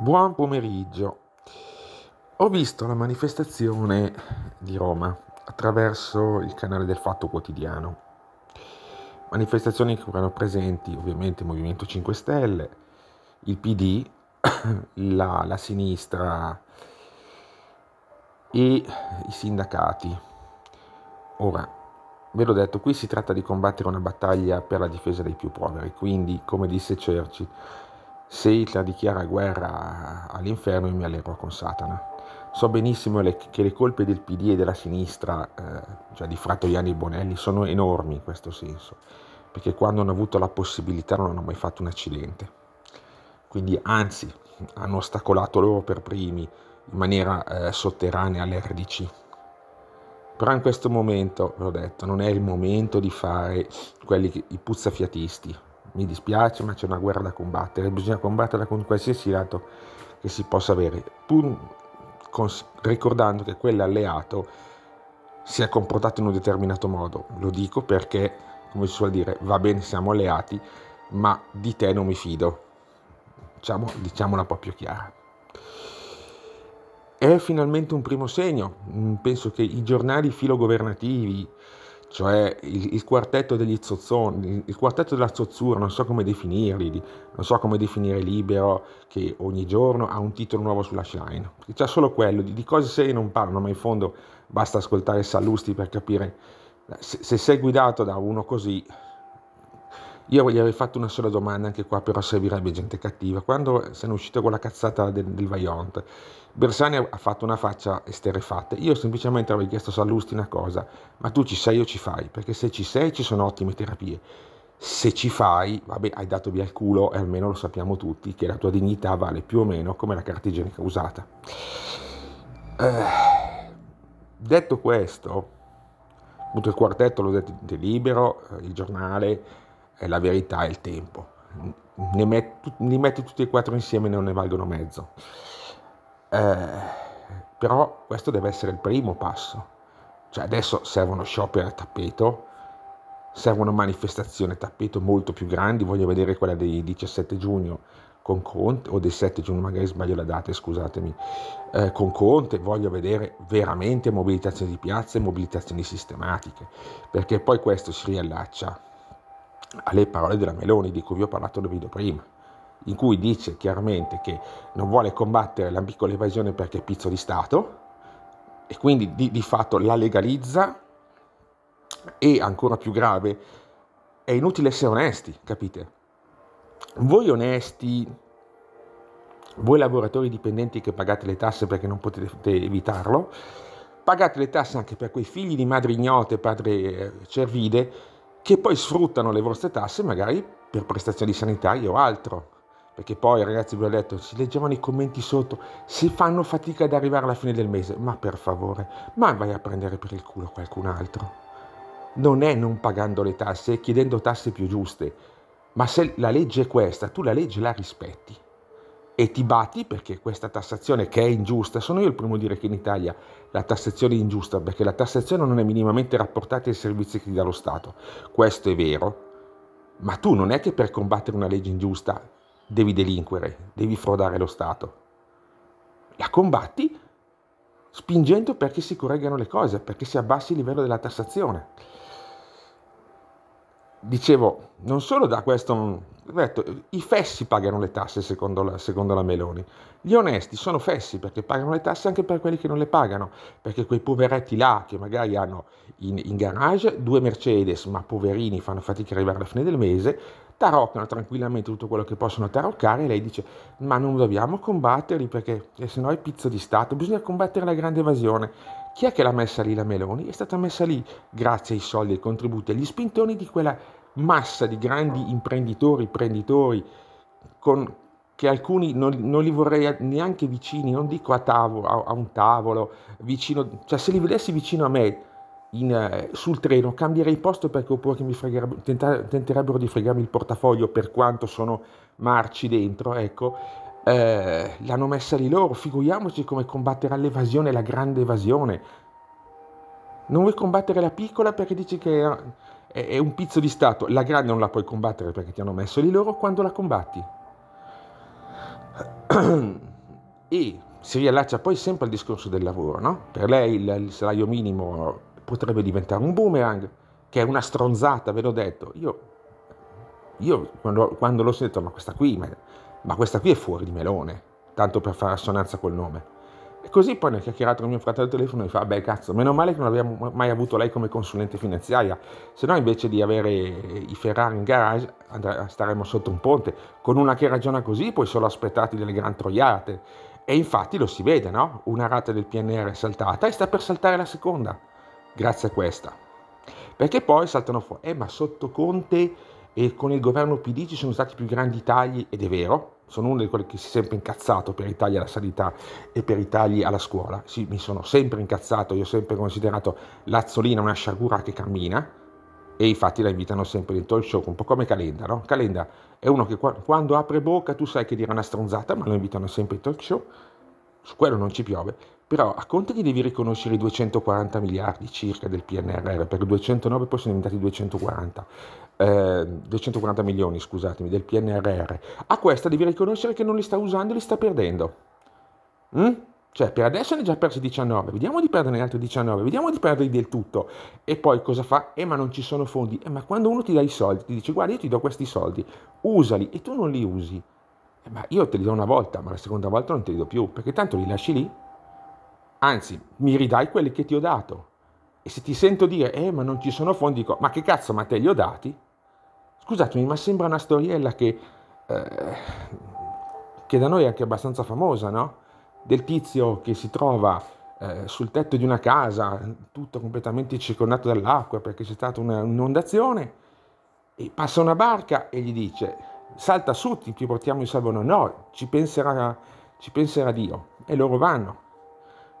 Buon pomeriggio. Ho visto la manifestazione di Roma attraverso il canale del Fatto Quotidiano. Manifestazioni che erano presenti ovviamente il Movimento 5 Stelle, il PD, la, la sinistra e i sindacati. Ora, ve l'ho detto, qui si tratta di combattere una battaglia per la difesa dei più poveri, quindi, come disse Churchill, se Hitler dichiara guerra all'inferno io mi allero con Satana. So benissimo le, che le colpe del PD e della sinistra, eh, cioè di Frattoiani e Bonelli, sono enormi in questo senso, perché quando hanno avuto la possibilità non hanno mai fatto un accidente. Quindi anzi, hanno ostacolato loro per primi in maniera eh, sotterranea l'RDC. Però in questo momento, l'ho detto, non è il momento di fare quelli che, i puzzafiatisti, mi dispiace ma c'è una guerra da combattere, bisogna combatterla con qualsiasi lato che si possa avere, pur cons- ricordando che quell'alleato si è comportato in un determinato modo. Lo dico perché, come si suol dire, va bene, siamo alleati, ma di te non mi fido. Diciamo, diciamola proprio chiara. È finalmente un primo segno. Mm, penso che i giornali filogovernativi, cioè il, il, quartetto degli zozzoni, il quartetto della zozzura, non so come definirli, non so come definire Libero che ogni giorno ha un titolo nuovo sulla Shine, c'è solo quello, di, di cose serie non parlano, ma in fondo basta ascoltare Sallusti per capire, eh, se, se sei guidato da uno così io gli avrei fatto una sola domanda, anche qua però servirebbe gente cattiva. Quando sono uscito con la cazzata del, del Vaiont, Bersani ha fatto una faccia esterrefatta. Io semplicemente avrei chiesto a Sallusti una cosa, ma tu ci sei o ci fai? Perché se ci sei ci sono ottime terapie. Se ci fai, vabbè, hai dato via il culo e almeno lo sappiamo tutti che la tua dignità vale più o meno come la carta igienica usata. Eh, detto questo, appunto il quartetto l'ho detto libero, eh, il giornale, è la verità e il tempo. Ne metti, li metti tutti e quattro insieme e non ne valgono mezzo. Eh, però questo deve essere il primo passo. Cioè adesso servono scioperi a tappeto, servono manifestazioni a tappeto molto più grandi, voglio vedere quella del 17 giugno con Conte, o del 7 giugno magari sbaglio la data, scusatemi, eh, con Conte, voglio vedere veramente mobilitazioni di piazza e mobilitazioni sistematiche, perché poi questo si riallaccia alle parole della Meloni di cui vi ho parlato nel video prima, in cui dice chiaramente che non vuole combattere la piccola evasione perché è pizzo di Stato e quindi di, di fatto la legalizza e ancora più grave è inutile essere onesti, capite? Voi onesti, voi lavoratori dipendenti che pagate le tasse perché non potete evitarlo, pagate le tasse anche per quei figli di madri ignote, padre eh, cervide, che poi sfruttano le vostre tasse magari per prestazioni sanitarie o altro. Perché poi ragazzi vi ho detto, si leggevano i commenti sotto, si fanno fatica ad arrivare alla fine del mese, ma per favore, ma vai a prendere per il culo qualcun altro. Non è non pagando le tasse, è chiedendo tasse più giuste, ma se la legge è questa, tu la legge la rispetti e ti batti perché questa tassazione che è ingiusta, sono io il primo a dire che in Italia la tassazione è ingiusta perché la tassazione non è minimamente rapportata ai servizi che ti dà lo Stato, questo è vero, ma tu non è che per combattere una legge ingiusta devi delinquere, devi frodare lo Stato, la combatti spingendo perché si correggano le cose, perché si abbassi il livello della tassazione dicevo, non solo da questo, detto, i fessi pagano le tasse secondo la, secondo la, Meloni, gli onesti sono fessi perché pagano le tasse anche per quelli che non le pagano, perché quei poveretti là che magari hanno in, in garage due Mercedes, ma poverini fanno fatica ad arrivare alla fine del mese, taroccano tranquillamente tutto quello che possono taroccare e lei dice ma non dobbiamo combatterli perché eh, sennò è pizzo di Stato, bisogna combattere la grande evasione. Chi è che l'ha messa lì la Meloni? È stata messa lì grazie ai soldi, ai contributi, agli spintoni di quella massa di grandi imprenditori, imprenditori, con, che alcuni non, non, li vorrei neanche vicini, non dico a, tavolo, a, a un tavolo, vicino, cioè se li vedessi vicino a me in, eh, sul treno cambierei posto perché oppure che mi fregherebbero, tenta, tenterebbero di fregarmi il portafoglio per quanto sono marci dentro, ecco. Eh, l'hanno messa lì loro, figuriamoci come combatterà l'evasione, la grande evasione. Non vuoi combattere la piccola perché dici che è un pizzo di Stato, la grande non la puoi combattere perché ti hanno messo lì loro, quando la combatti? E si riallaccia poi sempre al discorso del lavoro, no? Per lei il, il salario minimo potrebbe diventare un boomerang, che è una stronzata, ve l'ho detto. Io, io quando, quando l'ho sentito, ma questa qui, ma, ma questa qui è fuori di melone, tanto per fare assonanza col nome. E così poi ne ha chiacchierato con mio fratello al telefono e fa, beh cazzo, meno male che non abbiamo mai avuto lei come consulente finanziaria, se no invece di avere i Ferrari in garage staremmo sotto un ponte, con una che ragiona così puoi solo aspettarti delle gran troiate. E infatti lo si vede, no? Una rata del PNR è saltata e sta per saltare la seconda, grazie a questa. Perché poi saltano fuori, eh ma sotto Conte e con il governo PD ci sono stati più grandi tagli, ed è vero, sono uno di quelli che si è sempre incazzato per i tagli alla sanità e per i tagli alla scuola. Sì, mi sono sempre incazzato, io ho sempre considerato Lazzolina una sciagura che cammina e infatti la invitano sempre nel talk show, un po' come Calenda, no? Calenda è uno che quando apre bocca tu sai che dirà una stronzata, ma lo invitano sempre in talk show, su quello non ci piove. Però a Conte gli devi riconoscere i 240 miliardi circa del PNRR, perché 209 poi sono diventati 240, eh, 240 milioni scusatemi, del PNRR. A questa devi riconoscere che non li sta usando e li sta perdendo. Mm? Cioè, per adesso ne ha già persi 19, vediamo di perderne altri 19, vediamo di perderli del tutto. E poi cosa fa? Eh, ma non ci sono fondi. Eh, ma quando uno ti dà i soldi, ti dice, guarda, io ti do questi soldi, usali, e tu non li usi. Eh, ma io te li do una volta, ma la seconda volta non te li do più, perché tanto li lasci lì Anzi, mi ridai quelli che ti ho dato. E se ti sento dire, eh, ma non ci sono fondi, dico, ma che cazzo, ma te li ho dati? Scusatemi, ma sembra una storiella che, eh, che da noi è anche abbastanza famosa, no? Del tizio che si trova eh, sul tetto di una casa, tutto completamente circondato dall'acqua perché c'è stata una, un'inondazione, e passa una barca e gli dice, salta su, ti, ti portiamo in salvo. No, no, ci penserà, ci penserà Dio. E loro vanno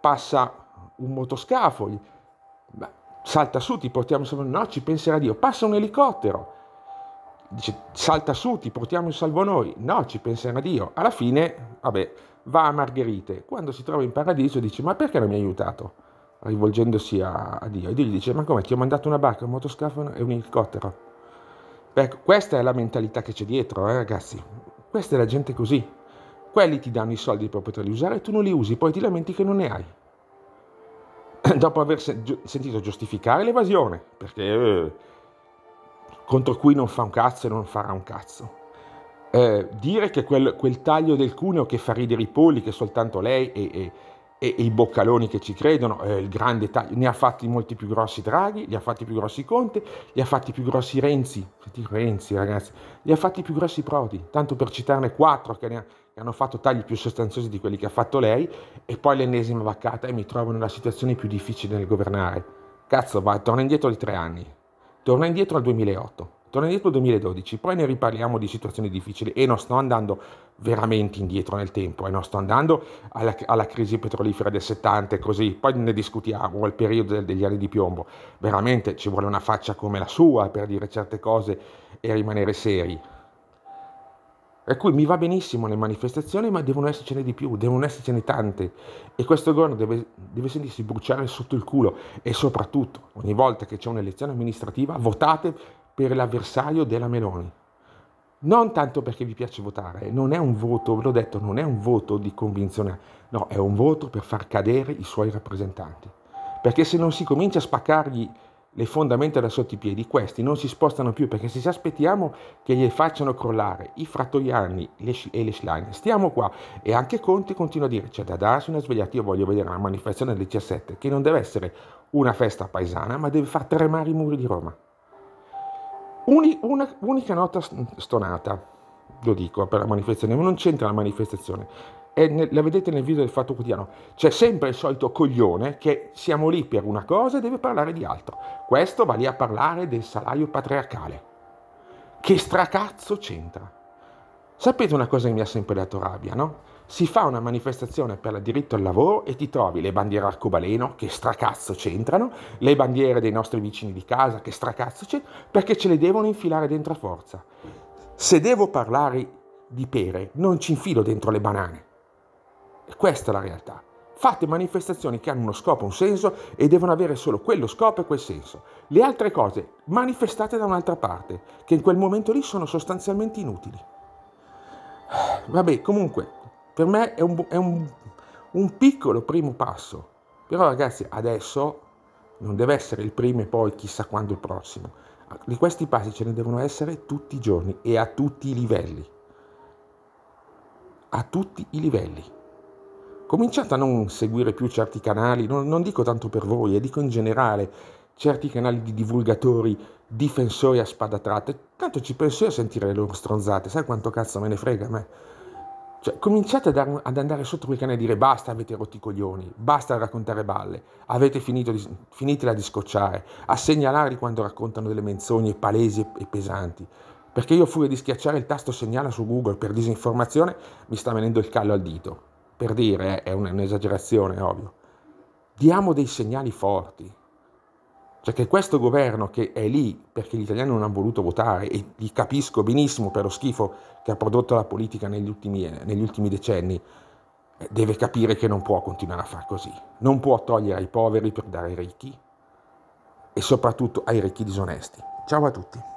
passa un motoscafo, gli, salta su, ti portiamo in salvano. No, ci penserà Dio. Passa un elicottero, dice, salta su, ti portiamo in salvo noi. No, ci penserà Dio. Alla fine, vabbè, va a Margherite. Quando si trova in paradiso dice, ma perché non mi hai aiutato? Rivolgendosi a, a Dio. E Dio gli dice, ma come, ti ho mandato una barca, un motoscafo e un elicottero. Ecco, questa è la mentalità che c'è dietro, eh, ragazzi. Questa è la gente così. Quelli ti danno i soldi per poterli usare e tu non li usi, poi ti lamenti che non ne hai. Dopo aver sentito giustificare l'evasione, perché eh, contro cui non fa un cazzo e non farà un cazzo. Eh, dire che quel, quel, taglio del cuneo che fa ridere i polli, che soltanto lei e, e e, i boccaloni che ci credono, eh, il grande taglio, ne ha fatti molti più grossi Draghi, li ha fatti più grossi Conte, li ha fatti più grossi Renzi, Renzi ragazzi, li ha fatti più grossi Prodi, tanto per citarne quattro che, ha, che hanno fatto tagli più sostanziosi di quelli che ha fatto lei, e poi l'ennesima vaccata e mi trovo nella situazione più difficile nel governare. Cazzo, vai, torna indietro di tre anni, torna indietro al 2008. Torno indietro al 2012, poi ne riparliamo di situazioni difficili e non sto andando veramente indietro nel tempo e eh, non sto andando alla, alla crisi petrolifera del 70 e così, poi ne discutiamo, al periodo degli anni di piombo. Veramente ci vuole una faccia come la sua per dire certe cose e rimanere seri. Per cui mi va benissimo le manifestazioni, ma devono essercene di più, devono essercene tante. E questo governo deve, deve sentirsi bruciare sotto il culo. E soprattutto, ogni volta che c'è un'elezione amministrativa, votate per l'avversario della Meloni. Non tanto perché vi piace votare, non è un voto, ve l'ho detto, non è un voto di convinzione, no, è un voto per far cadere i suoi rappresentanti. Perché se non si comincia a spaccargli le fondamenta da sotto i piedi, questi non si spostano più perché se ci aspettiamo che gli facciano crollare i frattoiani e le Schlein, stiamo qua. E anche Conti continua a dire, c'è da darsi una svegliata, io voglio vedere una manifestazione del 17, che non deve essere una festa paesana, ma deve far tremare i muri di Roma. Uni, una, unica nota stonata, lo dico, per la manifestazione, non c'entra la manifestazione. Nel, la vedete nel video del Fatto Quotidiano, c'è sempre il solito coglione che siamo lì per una cosa e deve parlare di altro. Questo va lì a parlare del salario patriarcale. Che stracazzo c'entra? Sapete una cosa che mi ha sempre dato rabbia, no? si fa una manifestazione per il diritto al lavoro e ti trovi le bandiere arcobaleno che stracazzo c'entrano, le bandiere dei nostri vicini di casa che stracazzo c'entrano, perché ce le devono infilare dentro a forza. Se devo parlare di pere, non ci infilo dentro le banane. E questa è la realtà. Fate manifestazioni che hanno uno scopo, un senso e devono avere solo quello scopo e quel senso. Le altre cose manifestate da un'altra parte, che in quel momento lì sono sostanzialmente inutili. Vabbè, comunque, per me è un, è un, un piccolo primo passo, però ragazzi adesso non deve essere il primo e poi chissà quando il prossimo. Ah, di questi passi ce ne devono essere tutti i giorni e a tutti i livelli. A tutti i livelli. Cominciate a non seguire più certi canali, non, non dico tanto per voi, e eh, dico in generale, certi canali di divulgatori, difensori a spada tratta. Tanto ci penso io a sentire le loro stronzate, sai quanto cazzo me ne frega a me. Cioè, cominciate ad, ad, andare sotto quel cane e dire basta, avete rotti i coglioni, basta raccontare balle, avete finito di, finitela di scocciare, a segnalarli quando raccontano delle menzogne palesi e pesanti. Perché io fuori di schiacciare il tasto segnala su Google per disinformazione mi sta venendo il callo al dito. Per dire, eh, è un'esagerazione, ovvio. Diamo dei segnali forti. Cioè che questo governo che è lì perché gli italiani non hanno voluto votare, e li capisco benissimo per lo schifo che ha prodotto la politica negli ultimi, eh, negli ultimi decenni, eh, deve capire che non può continuare a far così. Non può togliere ai poveri per dare ai ricchi e soprattutto ai ricchi disonesti. Ciao a tutti.